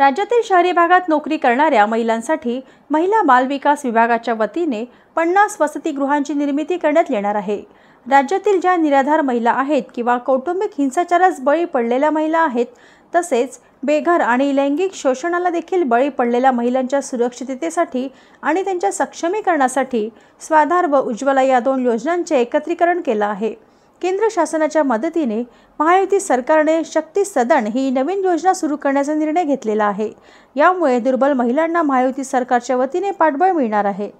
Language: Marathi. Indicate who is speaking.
Speaker 1: राज्यातील शहरी भागात नोकरी करणाऱ्या महिलांसाठी महिला बालविकास विभागाच्या वतीने पन्नास वसतिगृहांची निर्मिती करण्यात येणार आहे राज्यातील ज्या निराधार महिला आहेत किंवा कौटुंबिक हिंसाचारास बळी पडलेल्या महिला आहेत तसेच बेघर आणि लैंगिक शोषणाला देखील बळी पडलेल्या महिलांच्या सुरक्षिततेसाठी आणि त्यांच्या सक्षमीकरणासाठी स्वाधार व उज्ज्वला या दोन योजनांचे एकत्रीकरण केलं आहे केंद्र शासनाच्या मदतीने महायुती सरकारने शक्ती सदन ही नवीन योजना सुरू करण्याचा निर्णय घेतलेला आहे यामुळे दुर्बल महिलांना महायुती सरकारच्या वतीने पाठबळ मिळणार आहे